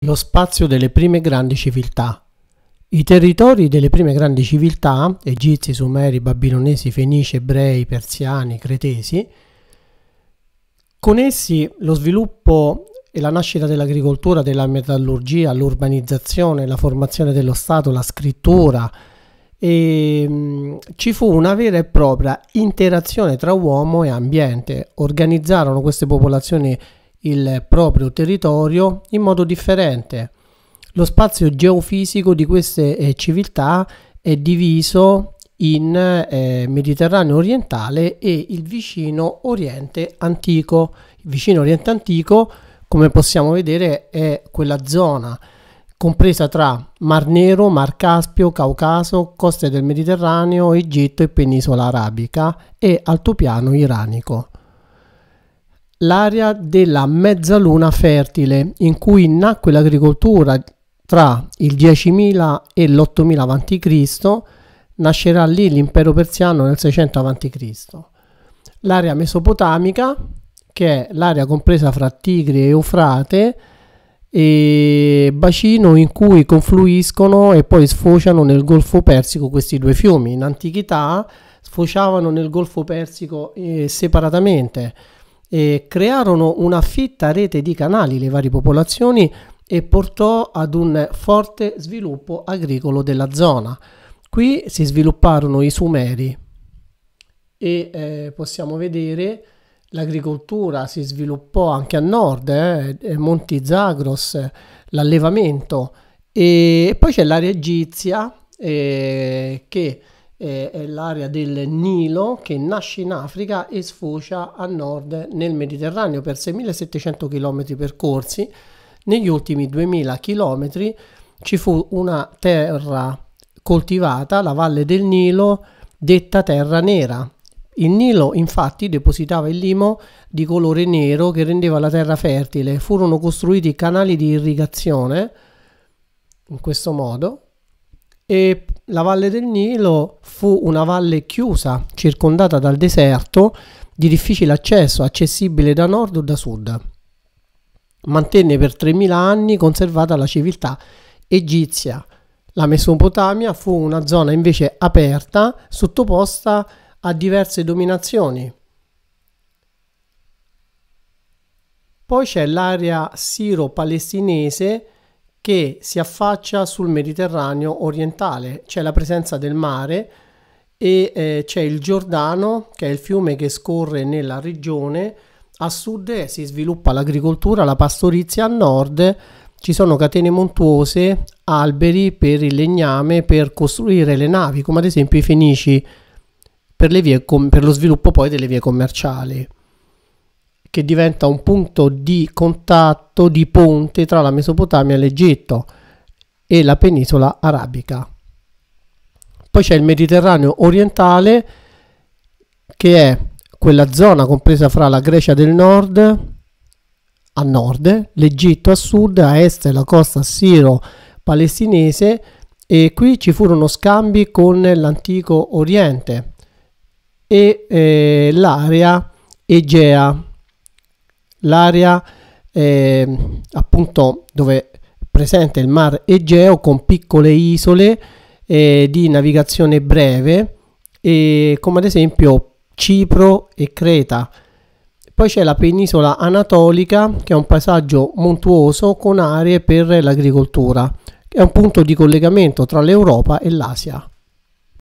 lo spazio delle prime grandi civiltà. I territori delle prime grandi civiltà, egizi, sumeri, babilonesi, fenici, ebrei, persiani, cretesi, con essi lo sviluppo e la nascita dell'agricoltura, della metallurgia, l'urbanizzazione, la formazione dello Stato, la scrittura, e, ehm, mh, ci fu una vera e propria interazione tra uomo e ambiente. Organizzarono queste popolazioni il proprio territorio in modo differente. Lo spazio geofisico di queste eh, civiltà è diviso in eh, Mediterraneo orientale e il vicino Oriente antico. Il vicino Oriente antico, come possiamo vedere, è quella zona compresa tra Mar Nero, Mar Caspio, Caucaso, coste del Mediterraneo, Egitto e penisola arabica e altopiano iranico l'area della mezzaluna fertile in cui nacque l'agricoltura tra il 10.000 e l'8.000 a.C., nascerà lì l'impero persiano nel 600 a.C. L'area mesopotamica, che è l'area compresa fra Tigri e Eufrate, e bacino in cui confluiscono e poi sfociano nel Golfo Persico questi due fiumi. In antichità sfociavano nel Golfo Persico eh, separatamente eh, crearono una fitta rete di canali le varie popolazioni e portò ad un forte sviluppo agricolo della zona. Qui si svilupparono i Sumeri e eh, possiamo vedere l'agricoltura si sviluppò anche a nord, eh, eh Monti Zagros, l'allevamento e poi c'è l'area egizia eh, che eh, è l'area del Nilo che nasce in Africa e sfocia a nord nel Mediterraneo per 6.700 km percorsi. Negli ultimi 2.000 km ci fu una terra coltivata, la valle del Nilo, detta terra nera. Il Nilo infatti depositava il limo di colore nero che rendeva la terra fertile. Furono costruiti canali di irrigazione in questo modo e la valle del Nilo fu una valle chiusa, circondata dal deserto, di difficile accesso, accessibile da nord o da sud. Mantenne per 3.000 anni conservata la civiltà egizia. La Mesopotamia fu una zona invece aperta, sottoposta a diverse dominazioni. Poi c'è l'area siro-palestinese, che si affaccia sul Mediterraneo orientale. C'è la presenza del mare e eh, c'è il Giordano, che è il fiume che scorre nella regione. A sud eh, si sviluppa l'agricoltura, la pastorizia, a nord ci sono catene montuose, alberi per il legname, per costruire le navi, come ad esempio i Fenici, per, vie, per lo sviluppo poi delle vie commerciali che diventa un punto di contatto, di ponte tra la Mesopotamia e l'Egitto e la penisola arabica. Poi c'è il Mediterraneo orientale che è quella zona compresa fra la Grecia del nord a nord, l'Egitto a sud, a est la costa siro-palestinese e qui ci furono scambi con l'antico Oriente e eh, l'area Egea l'area eh, appunto dove è presente il mar Egeo con piccole isole eh, di navigazione breve eh, come ad esempio Cipro e Creta. Poi c'è la penisola anatolica che è un paesaggio montuoso con aree per l'agricoltura, che è un punto di collegamento tra l'Europa e l'Asia.